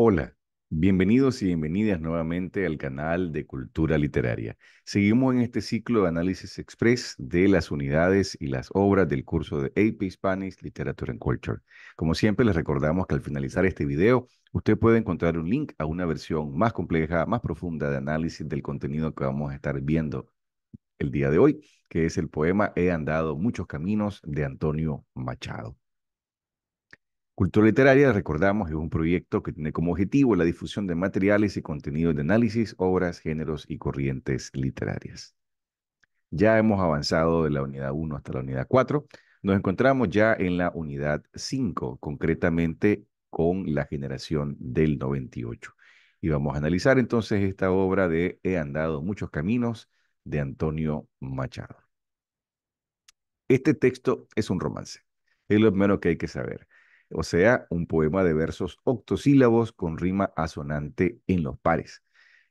Hola, bienvenidos y bienvenidas nuevamente al canal de Cultura Literaria. Seguimos en este ciclo de análisis express de las unidades y las obras del curso de AP Spanish Literature and Culture. Como siempre, les recordamos que al finalizar este video, usted puede encontrar un link a una versión más compleja, más profunda de análisis del contenido que vamos a estar viendo el día de hoy, que es el poema He andado muchos caminos de Antonio Machado. Cultura Literaria, recordamos, es un proyecto que tiene como objetivo la difusión de materiales y contenidos de análisis, obras, géneros y corrientes literarias. Ya hemos avanzado de la unidad 1 hasta la unidad 4. Nos encontramos ya en la unidad 5, concretamente con la generación del 98. Y vamos a analizar entonces esta obra de He andado muchos caminos de Antonio Machado. Este texto es un romance. Es lo menos que hay que saber o sea, un poema de versos octosílabos con rima asonante en los pares.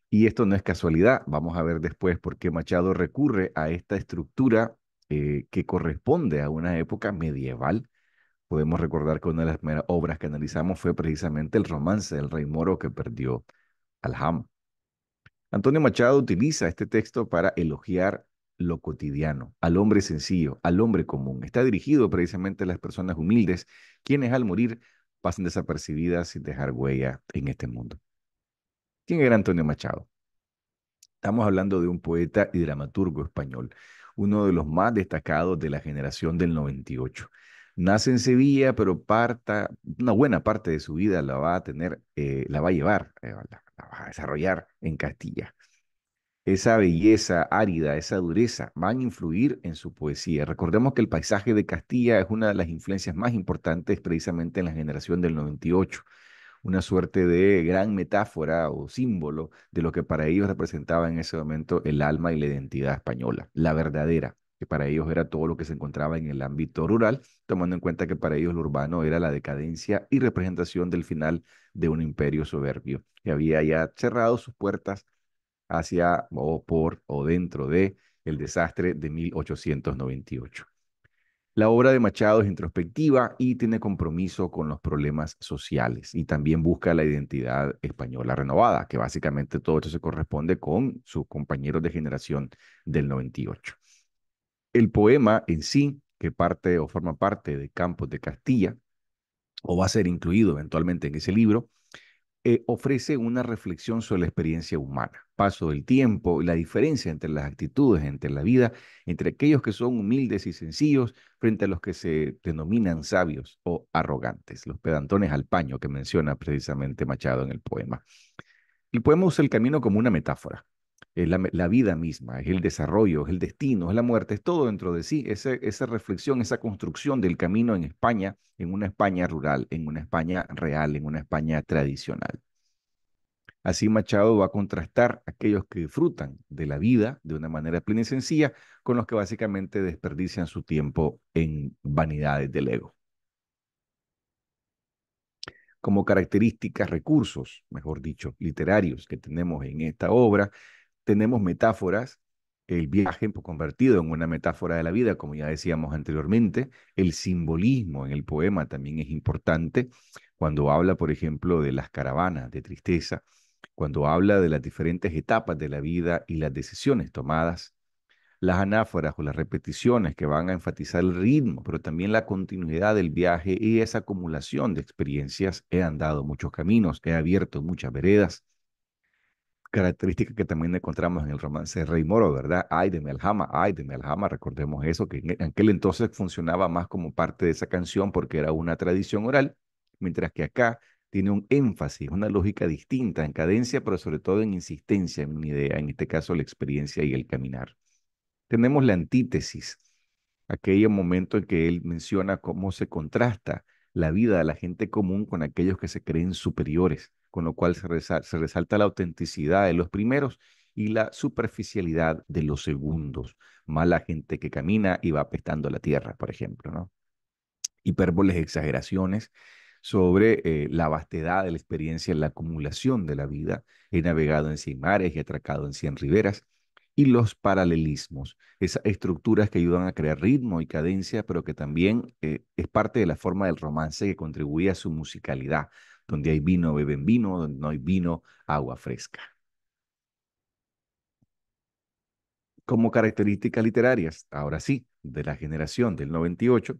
Y esto no es casualidad, vamos a ver después por qué Machado recurre a esta estructura eh, que corresponde a una época medieval. Podemos recordar que una de las primeras obras que analizamos fue precisamente el romance del rey moro que perdió al Ham. Antonio Machado utiliza este texto para elogiar lo cotidiano, al hombre sencillo, al hombre común. Está dirigido precisamente a las personas humildes, quienes al morir pasan desapercibidas sin dejar huella en este mundo. ¿Quién era Antonio Machado? Estamos hablando de un poeta y dramaturgo español, uno de los más destacados de la generación del 98. Nace en Sevilla, pero parta, una buena parte de su vida la va a tener, eh, la va a llevar, eh, la va a desarrollar en Castilla esa belleza árida, esa dureza, van a influir en su poesía. Recordemos que el paisaje de Castilla es una de las influencias más importantes precisamente en la generación del 98, una suerte de gran metáfora o símbolo de lo que para ellos representaba en ese momento el alma y la identidad española, la verdadera, que para ellos era todo lo que se encontraba en el ámbito rural, tomando en cuenta que para ellos lo urbano era la decadencia y representación del final de un imperio soberbio que había ya cerrado sus puertas hacia o por o dentro de el desastre de 1898. La obra de Machado es introspectiva y tiene compromiso con los problemas sociales y también busca la identidad española renovada, que básicamente todo esto se corresponde con sus compañeros de generación del 98. El poema en sí, que parte o forma parte de Campos de Castilla, o va a ser incluido eventualmente en ese libro, eh, ofrece una reflexión sobre la experiencia humana, paso del tiempo y la diferencia entre las actitudes, entre la vida, entre aquellos que son humildes y sencillos frente a los que se denominan sabios o arrogantes, los pedantones al paño que menciona precisamente Machado en el poema. El poema usa el camino como una metáfora, es eh, la, vida misma, es el desarrollo, es el destino, es la muerte, es todo dentro de sí. Esa, esa reflexión, esa construcción del camino en España, en una España rural, en una España real, en una España tradicional. Así Machado va a contrastar aquellos que disfrutan de la vida de una manera plena y sencilla con los que básicamente desperdician su tiempo en vanidades del ego. Como características, recursos, mejor dicho, literarios que tenemos en esta obra, tenemos metáforas, el viaje convertido en una metáfora de la vida, como ya decíamos anteriormente, el simbolismo en el poema también es importante, cuando habla, por ejemplo, de las caravanas de tristeza, cuando habla de las diferentes etapas de la vida y las decisiones tomadas, las anáforas o las repeticiones que van a enfatizar el ritmo, pero también la continuidad del viaje y esa acumulación de experiencias. He andado muchos caminos, he abierto muchas veredas, característica que también encontramos en el romance de Rey Moro, ¿verdad? Ay de Melhama, ay de Melhama, recordemos eso, que en aquel entonces funcionaba más como parte de esa canción porque era una tradición oral, mientras que acá tiene un énfasis, una lógica distinta en cadencia, pero sobre todo en insistencia en una idea, en este caso la experiencia y el caminar. Tenemos la antítesis, aquel momento en que él menciona cómo se contrasta la vida de la gente común con aquellos que se creen superiores con lo cual se, resalta la autenticidad de los primeros y la superficialidad de los segundos. Mala gente que camina y va apestando la tierra, por ejemplo, ¿no? Hipérboles, exageraciones sobre eh, la vastedad de la experiencia, la acumulación de la vida. He navegado en cien mares y atracado en cien riberas. Y los paralelismos, esas estructuras que ayudan a crear ritmo y cadencia, pero que también eh, es parte de la forma del romance que contribuye a su musicalidad, donde hay vino, beben vino, donde no hay vino, agua fresca. Como características literarias, ahora sí, de la generación del 98,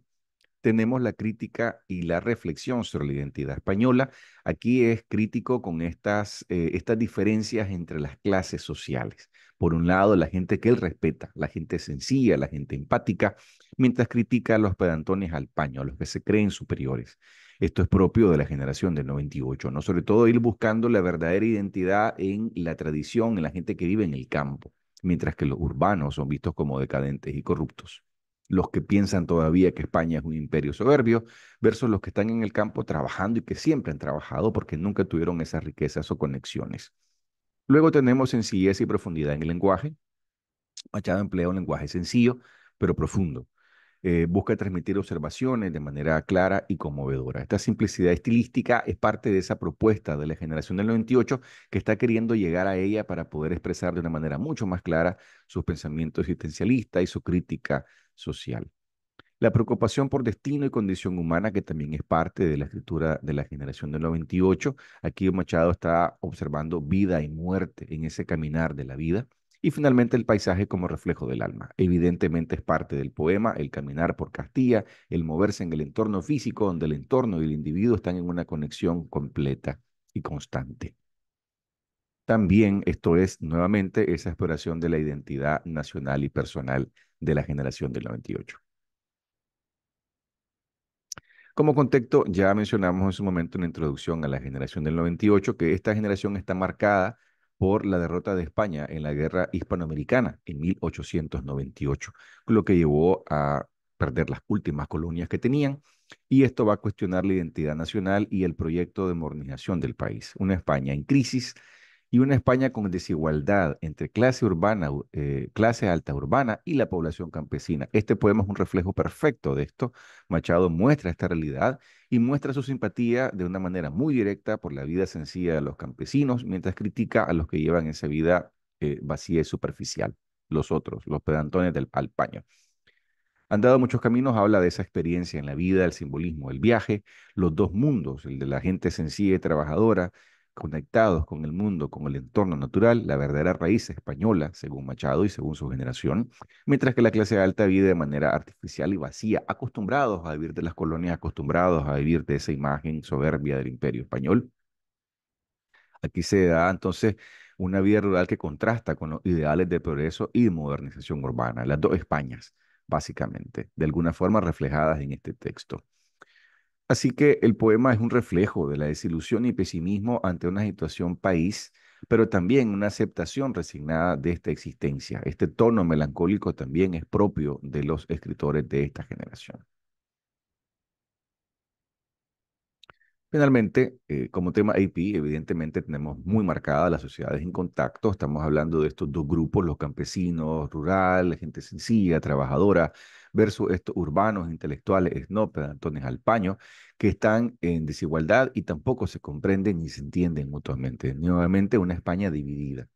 tenemos la crítica y la reflexión sobre la identidad española. Aquí es crítico con estas, eh, estas diferencias entre las clases sociales. Por un lado, la gente que él respeta, la gente sencilla, la gente empática, mientras critica a los pedantones al paño, a los que se creen superiores. Esto es propio de la generación del 98, ¿no? Sobre todo ir buscando la verdadera identidad en la tradición, en la gente que vive en el campo, mientras que los urbanos son vistos como decadentes y corruptos. Los que piensan todavía que España es un imperio soberbio, versus los que están en el campo trabajando y que siempre han trabajado porque nunca tuvieron esas riquezas o conexiones. Luego tenemos sencillez y profundidad en el lenguaje. Machado emplea un lenguaje sencillo, pero profundo eh, busca transmitir observaciones de manera clara y conmovedora. Esta simplicidad estilística es parte de esa propuesta de la generación del 98 que está queriendo llegar a ella para poder expresar de una manera mucho más clara sus pensamientos existencialistas y su crítica social. La preocupación por destino y condición humana, que también es parte de la escritura de la generación del 98. Aquí Machado está observando vida y muerte en ese caminar de la vida y finalmente el paisaje como reflejo del alma. Evidentemente es parte del poema el caminar por Castilla, el moverse en el entorno físico donde el entorno y el individuo están en una conexión completa y constante. También esto es nuevamente esa exploración de la identidad nacional y personal de la generación del 98. Como contexto, ya mencionamos en su momento en la introducción a la generación del 98 que esta generación está marcada por la derrota de España en la guerra hispanoamericana en 1898, lo que llevó a perder las últimas colonias que tenían y esto va a cuestionar la identidad nacional y el proyecto de modernización del país. Una España en crisis y una España con desigualdad entre clase urbana, eh, clase alta urbana y la población campesina. Este poema es un reflejo perfecto de esto. Machado muestra esta realidad y muestra su simpatía de una manera muy directa por la vida sencilla de los campesinos, mientras critica a los que llevan esa vida eh, vacía y superficial, los otros, los pedantones del palpaño. Andado Han dado muchos caminos, habla de esa experiencia en la vida, el simbolismo, el viaje, los dos mundos, el de la gente sencilla y trabajadora, conectados con el mundo, con el entorno natural, la verdadera raíz española, según Machado y según su generación, mientras que la clase alta vive de manera artificial y vacía, acostumbrados a vivir de las colonias, acostumbrados a vivir de esa imagen soberbia del imperio español. Aquí se da entonces una vida rural que contrasta con los ideales de progreso y modernización urbana, las dos Españas, básicamente, de alguna forma reflejadas en este texto. Así que el poema es un reflejo de la desilusión y pesimismo ante una situación país, pero también una aceptación resignada de esta existencia. Este tono melancólico también es propio de los escritores de esta generación. Finalmente, eh, como tema AP, evidentemente tenemos muy marcada las sociedades en contacto. Estamos hablando de estos dos grupos, los campesinos, rural, gente sencilla, trabajadora, versus estos urbanos, intelectuales, snob, pedantones al que están en desigualdad y tampoco se comprenden ni se entienden mutuamente. Nuevamente, una España dividida.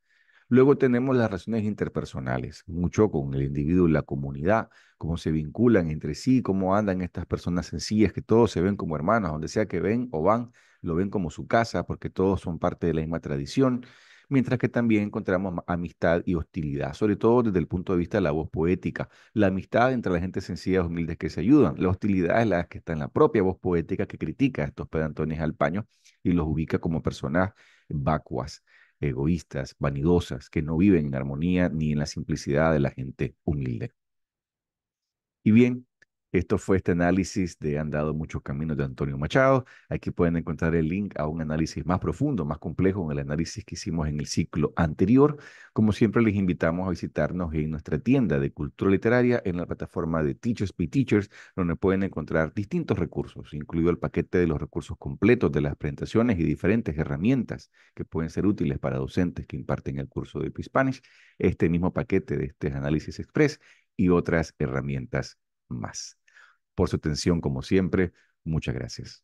Luego tenemos las relaciones interpersonales, mucho con el individuo y la comunidad, cómo se vinculan entre sí, cómo andan estas personas sencillas, que todos se ven como hermanos, donde sea que ven o van, lo ven como su casa, porque todos son parte de la misma tradición, mientras que también encontramos amistad y hostilidad, sobre todo desde el punto de vista de la voz poética, la amistad entre la gente sencilla y humilde que se ayudan, la hostilidad es la que está en la propia voz poética que critica a estos pedantones al paño y los ubica como personas vacuas egoístas, vanidosas, que no viven en armonía ni en la simplicidad de la gente humilde. Y bien, esto fue este análisis de Han dado muchos caminos de Antonio Machado. Aquí pueden encontrar el link a un análisis más profundo, más complejo en el análisis que hicimos en el ciclo anterior. Como siempre, les invitamos a visitarnos en nuestra tienda de cultura literaria en la plataforma de Teachers Be Teachers, donde pueden encontrar distintos recursos, incluido el paquete de los recursos completos de las presentaciones y diferentes herramientas que pueden ser útiles para docentes que imparten el curso de Spanish, este mismo paquete de este análisis express y otras herramientas más por su atención como siempre. Muchas gracias.